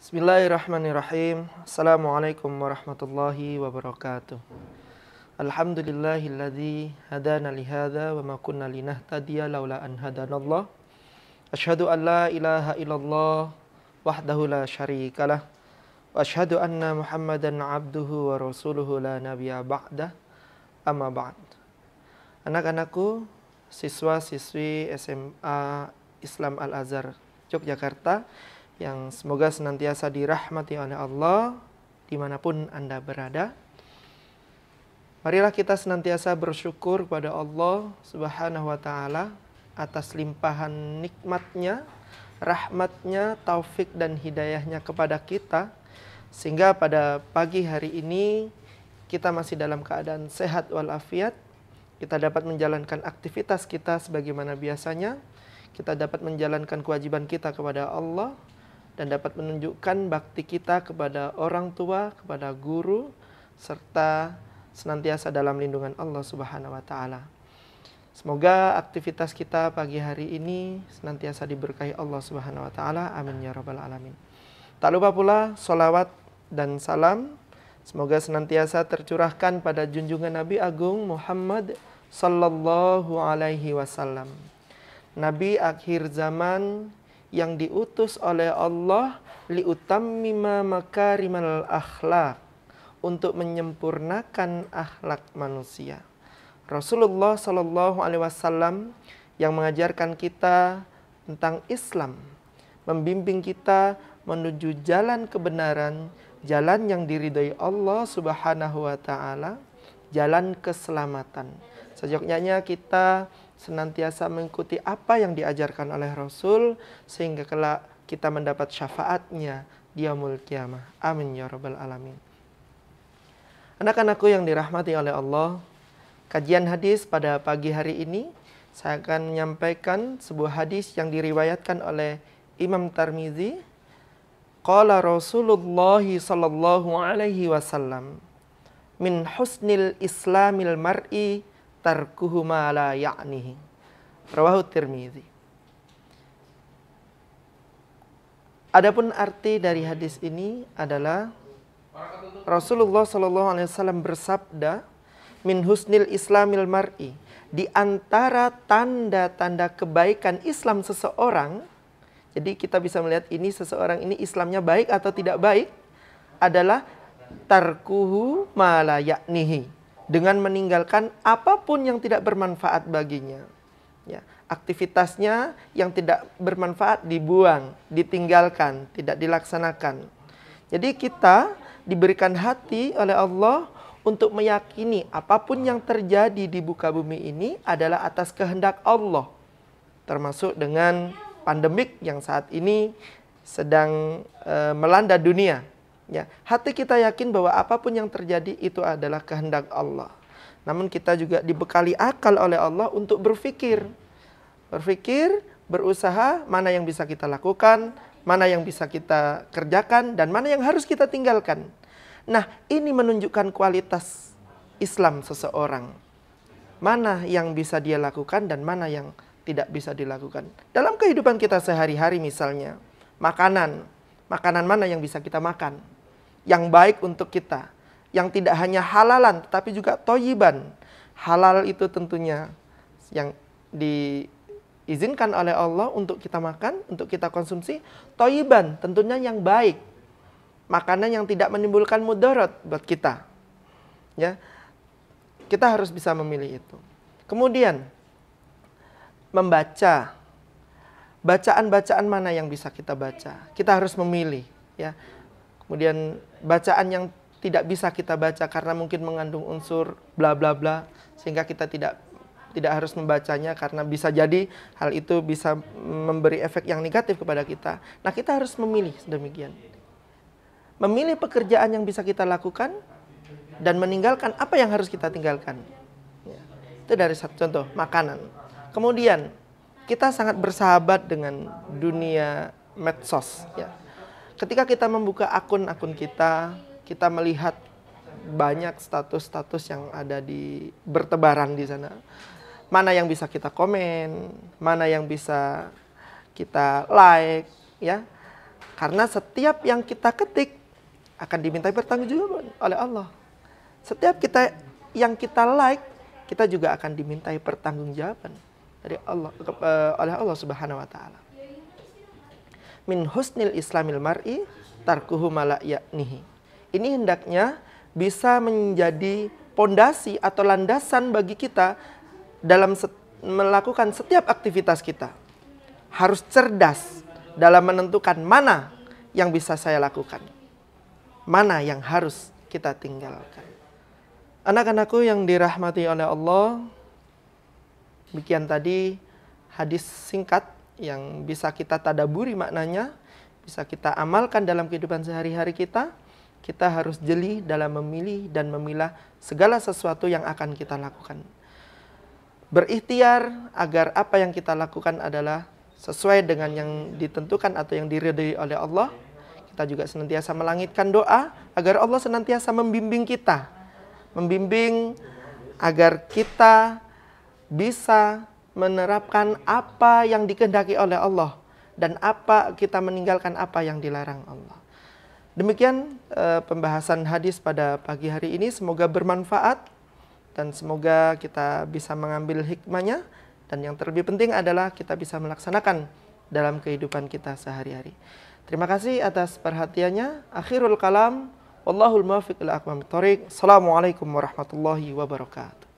Bismillahirrahmanirrahim. Assalamualaikum warahmatullahi wabarakatuh. Alhamdulillahilladzi hadana li hadza wa ma kunna linahtadiya laula an hadanallah. Asyhadu an la ilaha illallah wahdahu la syarikalah wa asyhadu anna Muhammadan abduhu wa rasuluhu la nabiyya ba'da. Amma ba'd. Anak-anakku, siswa-siswi SMA Islam Al Azhar Yogyakarta yang semoga senantiasa dirahmati oleh Allah dimanapun Anda berada. Marilah kita senantiasa bersyukur kepada Allah Subhanahu wa Ta'ala atas limpahan nikmatnya, rahmatnya, taufik dan hidayahnya kepada kita. Sehingga pada pagi hari ini kita masih dalam keadaan sehat walafiat, kita dapat menjalankan aktivitas kita sebagaimana biasanya, kita dapat menjalankan kewajiban kita kepada Allah, dan dapat menunjukkan bakti kita kepada orang tua, kepada guru, serta senantiasa dalam lindungan Allah Subhanahu wa taala. Semoga aktivitas kita pagi hari ini senantiasa diberkahi Allah Subhanahu wa taala. Amin ya rabbal alamin. Tak lupa pula solawat dan salam semoga senantiasa tercurahkan pada junjungan Nabi Agung Muhammad sallallahu alaihi wasallam. Nabi akhir zaman yang diutus oleh Allah liutammima makarimal akhlak untuk menyempurnakan akhlak manusia. Rasulullah Shallallahu alaihi wasallam yang mengajarkan kita tentang Islam, membimbing kita menuju jalan kebenaran, jalan yang diridhai Allah Subhanahu wa taala, jalan keselamatan. Sejoknya kita senantiasa mengikuti apa yang diajarkan oleh Rasul sehingga kelak kita mendapat syafaatnya di yaumul kiamah. Amin ya rabbal alamin. Anak-anakku yang dirahmati oleh Allah, kajian hadis pada pagi hari ini saya akan menyampaikan sebuah hadis yang diriwayatkan oleh Imam Tarmizi. Qala Rasulullah sallallahu alaihi wasallam min husnil islamil mar'i tarkuhuma la ya'nihi. Rawahu Tirmizi. Adapun arti dari hadis ini adalah Rasulullah Shallallahu Alaihi Wasallam bersabda, min husnil islamil mar'i di antara tanda-tanda kebaikan Islam seseorang jadi kita bisa melihat ini seseorang ini Islamnya baik atau tidak baik adalah tarkuhu malayaknihi dengan meninggalkan apapun yang tidak bermanfaat baginya. Ya, aktivitasnya yang tidak bermanfaat dibuang, ditinggalkan, tidak dilaksanakan. Jadi kita diberikan hati oleh Allah untuk meyakini apapun yang terjadi di buka bumi ini adalah atas kehendak Allah. Termasuk dengan pandemik yang saat ini sedang e, melanda dunia. Ya, hati kita yakin bahwa apapun yang terjadi itu adalah kehendak Allah. Namun kita juga dibekali akal oleh Allah untuk berpikir. Berpikir, berusaha mana yang bisa kita lakukan, mana yang bisa kita kerjakan dan mana yang harus kita tinggalkan. Nah, ini menunjukkan kualitas Islam seseorang. Mana yang bisa dia lakukan dan mana yang tidak bisa dilakukan. Dalam kehidupan kita sehari-hari misalnya, makanan, makanan mana yang bisa kita makan? yang baik untuk kita. Yang tidak hanya halalan tetapi juga toyiban. Halal itu tentunya yang diizinkan oleh Allah untuk kita makan, untuk kita konsumsi. Toyiban tentunya yang baik. Makanan yang tidak menimbulkan mudarat buat kita. Ya, kita harus bisa memilih itu. Kemudian membaca bacaan-bacaan mana yang bisa kita baca. Kita harus memilih ya kemudian bacaan yang tidak bisa kita baca karena mungkin mengandung unsur bla bla bla sehingga kita tidak tidak harus membacanya karena bisa jadi hal itu bisa memberi efek yang negatif kepada kita. Nah, kita harus memilih demikian. Memilih pekerjaan yang bisa kita lakukan dan meninggalkan apa yang harus kita tinggalkan. Ya. Itu dari satu contoh, makanan. Kemudian, kita sangat bersahabat dengan dunia medsos. Ya ketika kita membuka akun-akun kita, kita melihat banyak status-status yang ada di bertebaran di sana. Mana yang bisa kita komen, mana yang bisa kita like, ya. Karena setiap yang kita ketik akan dimintai pertanggungjawaban oleh Allah. Setiap kita yang kita like, kita juga akan dimintai pertanggungjawaban dari Allah eh, oleh Allah Subhanahu wa taala min husnil islamil mar'i tarkuhu Yaknihi. Ini hendaknya bisa menjadi pondasi atau landasan bagi kita dalam set, melakukan setiap aktivitas kita. Harus cerdas dalam menentukan mana yang bisa saya lakukan. Mana yang harus kita tinggalkan. Anak-anakku yang dirahmati oleh Allah, demikian tadi hadis singkat yang bisa kita tadaburi maknanya, bisa kita amalkan dalam kehidupan sehari-hari kita, kita harus jeli dalam memilih dan memilah segala sesuatu yang akan kita lakukan. Berikhtiar agar apa yang kita lakukan adalah sesuai dengan yang ditentukan atau yang diridhai oleh Allah. Kita juga senantiasa melangitkan doa agar Allah senantiasa membimbing kita. Membimbing agar kita bisa menerapkan apa yang dikehendaki oleh Allah dan apa kita meninggalkan apa yang dilarang Allah. Demikian e, pembahasan hadis pada pagi hari ini semoga bermanfaat dan semoga kita bisa mengambil hikmahnya dan yang terlebih penting adalah kita bisa melaksanakan dalam kehidupan kita sehari-hari. Terima kasih atas perhatiannya. Akhirul kalam. Wallahul muwaffiq ila aqwamit thoriq. Assalamualaikum warahmatullahi wabarakatuh.